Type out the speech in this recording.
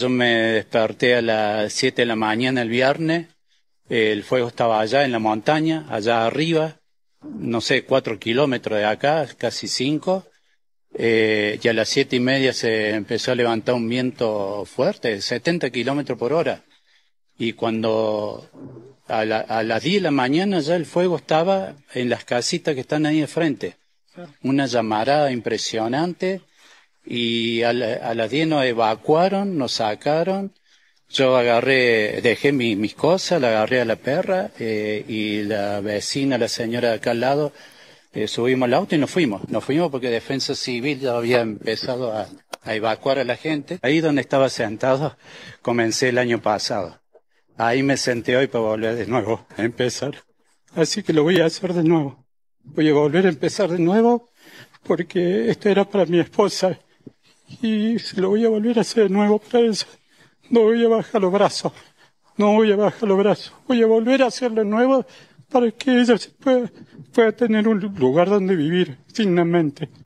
Yo me desperté a las 7 de la mañana el viernes, el fuego estaba allá en la montaña, allá arriba, no sé, 4 kilómetros de acá, casi 5, eh, y a las 7 y media se empezó a levantar un viento fuerte, 70 kilómetros por hora, y cuando a, a las 10 de la mañana ya el fuego estaba en las casitas que están ahí de frente, una llamarada impresionante, y a, la, a las 10 nos evacuaron, nos sacaron. Yo agarré, dejé mis cosas, la agarré a la perra eh, y la vecina, la señora de acá al lado, eh, subimos al auto y nos fuimos. Nos fuimos porque Defensa Civil ya había empezado a evacuar a la gente. Ahí donde estaba sentado comencé el año pasado. Ahí me senté hoy para volver de nuevo a empezar. Así que lo voy a hacer de nuevo. Voy a volver a empezar de nuevo porque esto era para mi esposa y se lo voy a volver a hacer de nuevo, para no voy a bajar los brazos, no voy a bajar los brazos, voy a volver a hacerlo de nuevo para que ella se pueda, pueda tener un lugar donde vivir dignamente.